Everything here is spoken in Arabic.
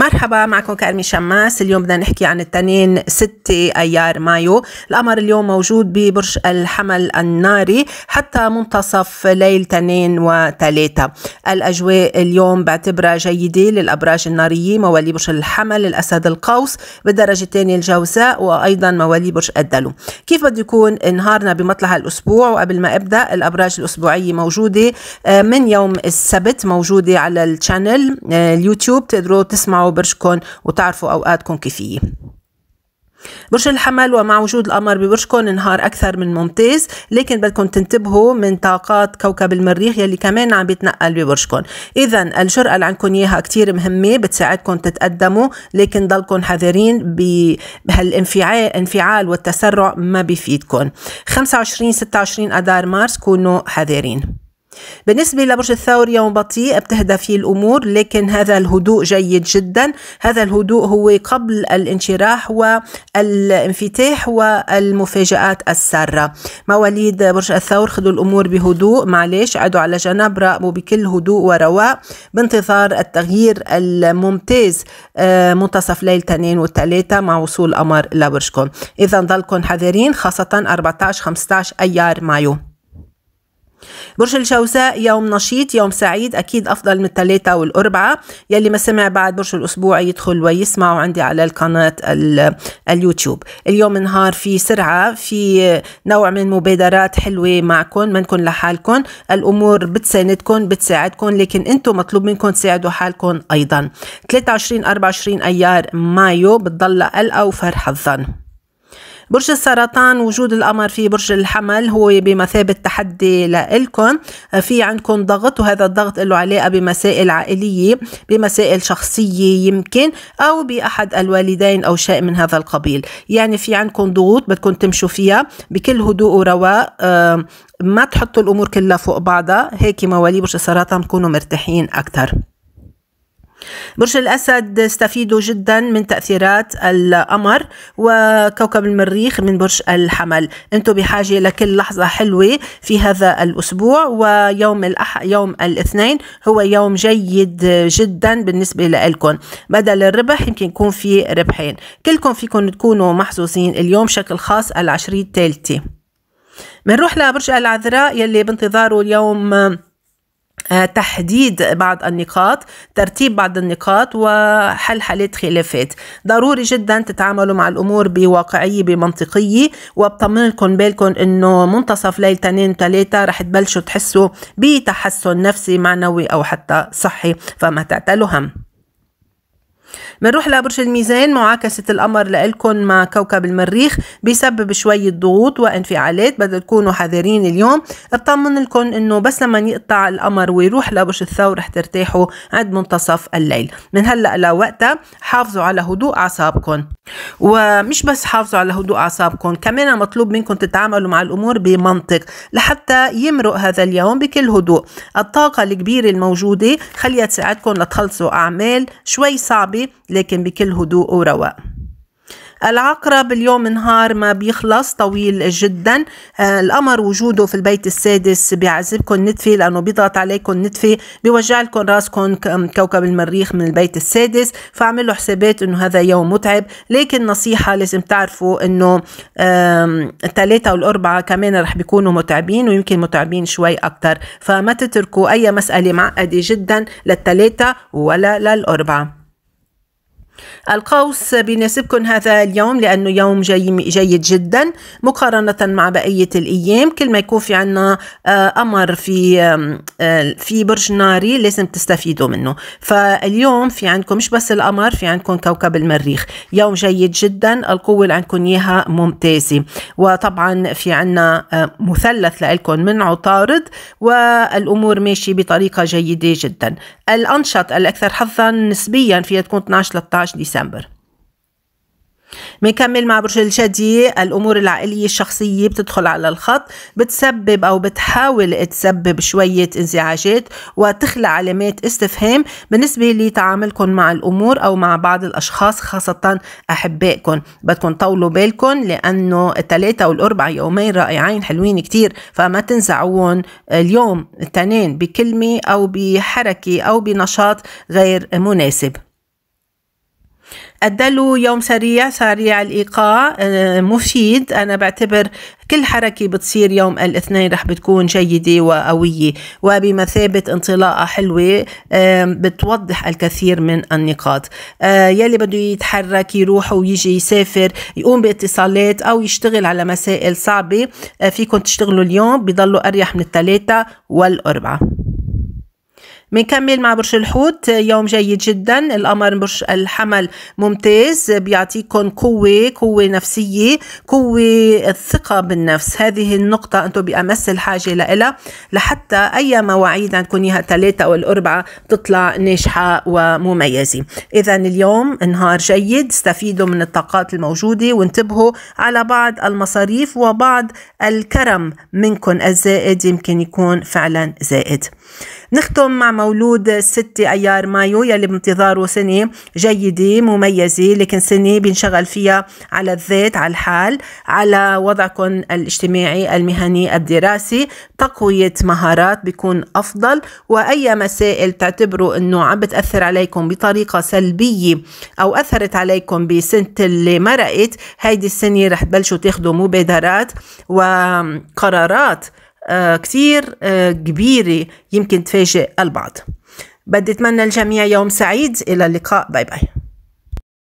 مرحبا معكم كارمي شماس اليوم بدنا نحكي عن التنين 6 ايار مايو القمر اليوم موجود ببرج الحمل الناري حتى منتصف ليل تنين وثلاثة الاجواء اليوم بعتبرها جيدة للابراج النارية موالي برج الحمل الاسد القوس بالدرجة الثانية الجوزاء وايضا موالي برج الدلو كيف بده يكون نهارنا بمطلع الاسبوع وقبل ما ابدا الابراج الاسبوعية موجودة آه، من يوم السبت موجودة على التشانل آه، اليوتيوب تقدروا تسمعوا تسمعوا برجكم وتعرفوا أوقاتكم كيفية برج الحمل ومع وجود القمر ببرجكم نهار أكثر من ممتاز لكن بدكم تنتبهوا من طاقات كوكب المريخ يلي كمان عم بيتنقل ببرجكم إذا الجرأة اللي عندكم إياها كثير مهمة بتساعدكم تتقدموا لكن ضلكم حذرين بهالانفعال والتسرع ما بيفيدكم 25 26 اذار مارس كونوا حذرين بالنسبة لبرج الثور يوم بطيء بتهدى الأمور لكن هذا الهدوء جيد جدا هذا الهدوء هو قبل الانشراح والانفتاح والمفاجآت السارة مواليد برج الثور خذوا الأمور بهدوء معلش عدوا على جنب راقبوا بكل هدوء ورواء بانتظار التغيير الممتاز آه، منتصف ليل تنين والتلاتة مع وصول أمر لبرجكم إذا ضلكم حذرين خاصة 14 15 أيار مايو برج الجوزاء يوم نشيط يوم سعيد أكيد أفضل من الثلاثة والأربعة يلي ما سمع بعد برج الأسبوع يدخل ويسمعه عندي على القناة اليوتيوب اليوم نهار في سرعة في نوع من مبادرات حلوة معكم منكم لحالكم الأمور بتساندكم بتساعدكم لكن أنتم مطلوب منكم تساعدوا حالكم أيضا 23 24 أيار مايو بتضل الاوفر حظا الظن برج السرطان وجود القمر في برج الحمل هو بمثابة تحدي لإلكم آه، في عندكم ضغط وهذا الضغط له علاقة بمسائل عائلية بمسائل شخصية يمكن أو بأحد الوالدين أو شيء من هذا القبيل يعني في عندكم ضغوط بدكم تمشوا فيها بكل هدوء ورواء آه، ما تحطوا الأمور كلها فوق بعضها هيك مواليد برج السرطان تكونوا مرتاحين أكثر برج الأسد استفيدوا جدا من تأثيرات القمر وكوكب المريخ من برج الحمل أنتم بحاجة لكل لحظة حلوة في هذا الأسبوع ويوم الأح... يوم الاثنين هو يوم جيد جدا بالنسبة لكم بدل الربح يمكن يكون في ربحين كلكم فيكم تكونوا محظوظين اليوم بشكل خاص العشرية الثالثة بنروح لبرج العذراء يلي بانتظاره اليوم آه، تحديد بعض النقاط ترتيب بعض النقاط وحل حالات خلافات ضروري جدا تتعاملوا مع الأمور بواقعية بمنطقية وبطمن لكم بالكم أنه منتصف ليل تنين ثلاثة رح تبلشوا تحسوا بتحسن نفسي معنوي أو حتى صحي فما تعتلوا هم بنروح لبرج الميزان معاكسة القمر لإلكم مع كوكب المريخ بيسبب شوية ضغوط وانفعالات بدل تكونوا حذرين اليوم اطمن لكم انه بس لما يقطع القمر ويروح لبرج الثور رح ترتاحوا عند منتصف الليل من هلا لوقتها حافظوا على هدوء اعصابكم ومش بس حافظوا على هدوء اعصابكم كمان مطلوب منكم تتعاملوا مع الامور بمنطق لحتى يمرق هذا اليوم بكل هدوء الطاقه الكبيره الموجوده خليها تساعدكم لتخلصوا اعمال شوي صعبه لكن بكل هدوء ورواق العقرب اليوم نهار ما بيخلص طويل جدا آه، القمر وجوده في البيت السادس بيعذبكم نتفي لانه بيضغط عليكم نتفي بيوجع لكم راسكم كوكب المريخ من البيت السادس فاعملوا حسابات انه هذا يوم متعب لكن نصيحة لازم تعرفوا انه الثلاثة والاربعة كمان رح بيكونوا متعبين ويمكن متعبين شوي اكتر فما تتركوا اي مسألة معقدة جدا للثلاثة ولا للاربعة القوس بيناسبكم هذا اليوم لأنه يوم جي جيد جدا مقارنة مع بقية الأيام كل ما يكون في عنا آه، قمر في آه، في برج ناري لازم تستفيدوا منه فاليوم في عندكم مش بس القمر في عندكم كوكب المريخ يوم جيد جدا القوة اللي عندكم إياها ممتازة وطبعا في عنا آه، مثلث لإلكم من عطارد والأمور ماشية بطريقة جيدة جدا الأنشط الأكثر حظا نسبيا فيها تكون 12 13 17 ديسمبر بنكمل مع برج الجدي الامور العائليه الشخصيه بتدخل على الخط بتسبب او بتحاول تسبب شويه انزعاجات وتخلق علامات استفهام بالنسبه لتعاملكم مع الامور او مع بعض الاشخاص خاصه احبائكم بدكم طولوا بالكم لانه الثلاثه والاربعه يومين رائعين حلوين كتير فما تنزعوهم اليوم التنين بكلمه او بحركه او بنشاط غير مناسب الدلو يوم سريع سريع الإيقاع آه، مفيد أنا بعتبر كل حركة بتصير يوم الاثنين رح بتكون جيدة وقوية وبمثابة انطلاقة حلوة بتوضح الكثير من النقاط آه، يلي بده يتحرك يروح ويجي يسافر يقوم باتصالات أو يشتغل على مسائل صعبة آه، فيكم تشتغلوا اليوم بضلوا أريح من الثلاثة والأربعة بنكمل مع برج الحوت يوم جيد جدا القمر برج الحمل ممتاز بيعطيكم قوة قوة نفسية قوة الثقة بالنفس هذه النقطة أنتم بأمس الحاجة لها لحتى أي مواعيد عندكم إياها الثلاثة أو الأربعة تطلع ناجحة ومميزة إذا اليوم نهار جيد استفيدوا من الطاقات الموجودة وانتبهوا على بعض المصاريف وبعض الكرم منكم الزائد يمكن يكون فعلا زائد نختم مع مولود 6 ايار مايو يلي بانتظاره سنه جيده مميزه لكن سنه بنشغل فيها على الذات على الحال على وضعكم الاجتماعي المهني الدراسي تقويه مهارات بيكون افضل واي مسائل تعتبروا انه عم بتاثر عليكم بطريقه سلبيه او اثرت عليكم بسنه اللي مرقت هيدي السنه رح تبلشوا تاخذوا مبادرات وقرارات آه، كتير آه، كبيرة يمكن تفاجئ البعض بدي أتمنى الجميع يوم سعيد إلى اللقاء باي باي